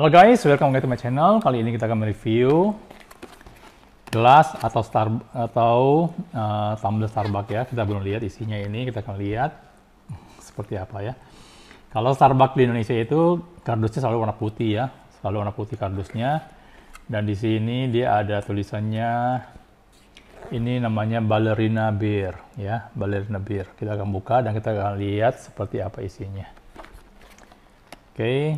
Halo guys, welcome back to my channel. Kali ini kita akan mereview gelas atau star atau uh, tumbler Starbucks ya. Kita belum lihat isinya ini, kita akan lihat seperti apa ya. Kalau Starbucks di Indonesia itu kardusnya selalu warna putih ya, selalu warna putih kardusnya. Dan di sini dia ada tulisannya ini namanya ballerina beer ya, ballerina beer. Kita akan buka dan kita akan lihat seperti apa isinya. Oke.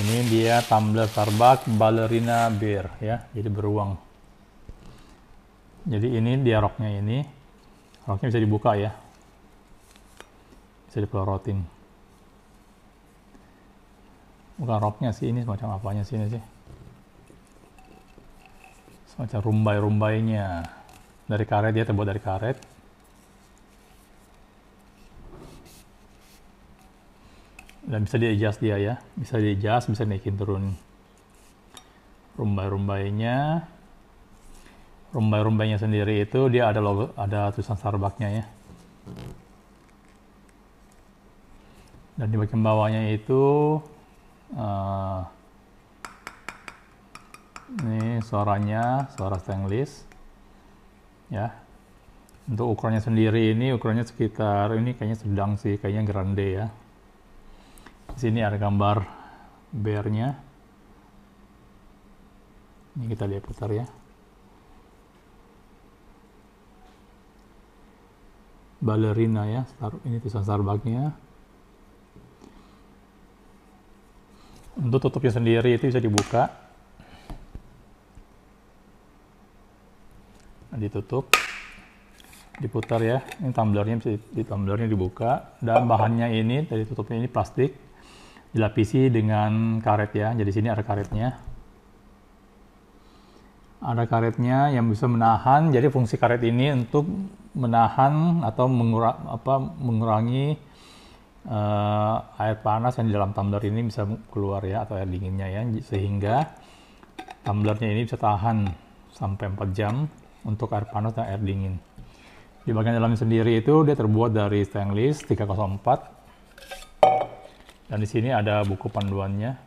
ini dia tumbler Starbucks ballerina bear ya jadi beruang jadi ini dia roknya ini roknya bisa dibuka ya bisa dipelorotin bukan roknya sih ini semacam apanya sih ini sih semacam rumbai-rumbainya dari karet dia terbuat dari karet dan bisa di adjust dia ya bisa di adjust bisa naikin turun rumbai-rumbainya rumbai-rumbainya sendiri itu dia ada logo ada tulisan Starbucksnya ya dan di bagian bawahnya itu uh, ini suaranya suara stainless ya untuk ukurannya sendiri ini ukurannya sekitar ini kayaknya sedang sih kayaknya grande ya di sini ada gambar bearnya ini kita lihat putar ya balerina ya ini tulisan Starbucknya untuk tutupnya sendiri itu bisa dibuka nah, ditutup diputar ya. Ini tumblernya bisa di tumblernya dibuka dan bahannya ini dari tutupnya ini plastik dilapisi dengan karet ya. Jadi sini ada karetnya. Ada karetnya yang bisa menahan. Jadi fungsi karet ini untuk menahan atau mengura, apa, mengurangi uh, air panas yang di dalam tumbler ini bisa keluar ya atau air dinginnya ya sehingga tumblernya ini bisa tahan sampai 4 jam untuk air panas dan air dingin. Di bagian dalamnya sendiri itu dia terbuat dari stainless 304. Dan di sini ada buku panduannya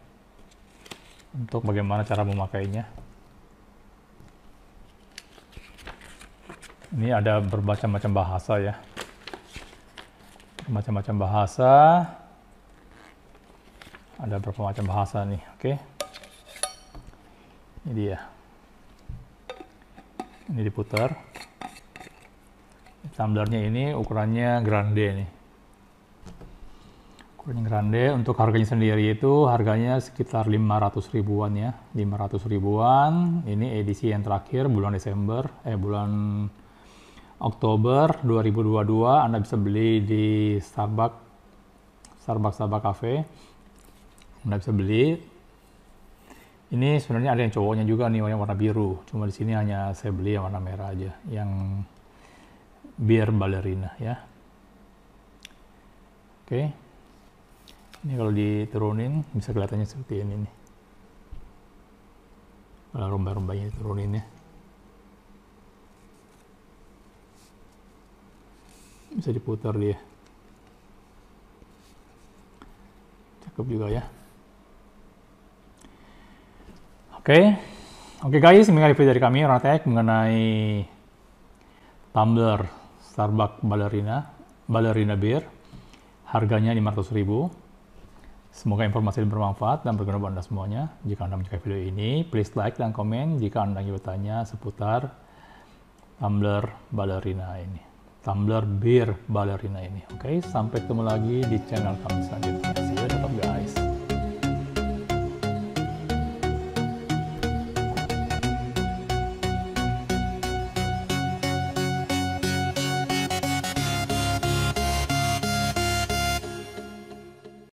untuk bagaimana cara memakainya. Ini ada berbagai macam bahasa ya. Macam-macam bahasa. Ada berapa macam bahasa nih, oke. Okay. Ini dia. Ini diputar. Tumblernya ini ukurannya grande nih. Ukurannya grande untuk harganya sendiri itu harganya sekitar 500 ribuan ya. 500 ribuan. Ini edisi yang terakhir bulan Desember eh bulan Oktober 2022 Anda bisa beli di Starbucks Starbucks Starbucks Cafe. Anda bisa beli ini sebenarnya ada yang cowoknya juga nih yang warna biru cuma di sini hanya saya beli yang warna merah aja yang biar balerina ya oke ini kalau diturunin bisa kelihatannya seperti ini nih kalau rumba-rumbanya diturunin ya bisa diputar dia cakep juga ya oke okay. oke okay guys ini review dari kami Rotek mengenai Tumblr Starbucks Ballerina, Ballerina Beer. Harganya 500.000. Semoga informasi ini bermanfaat dan berguna buat Anda semuanya. Jika Anda menyukai video ini, please like dan komen jika Anda ingin bertanya seputar tumbler ballerina ini. Tumbler beer ballerina ini. Oke, okay? sampai ketemu lagi di channel kami selanjutnya.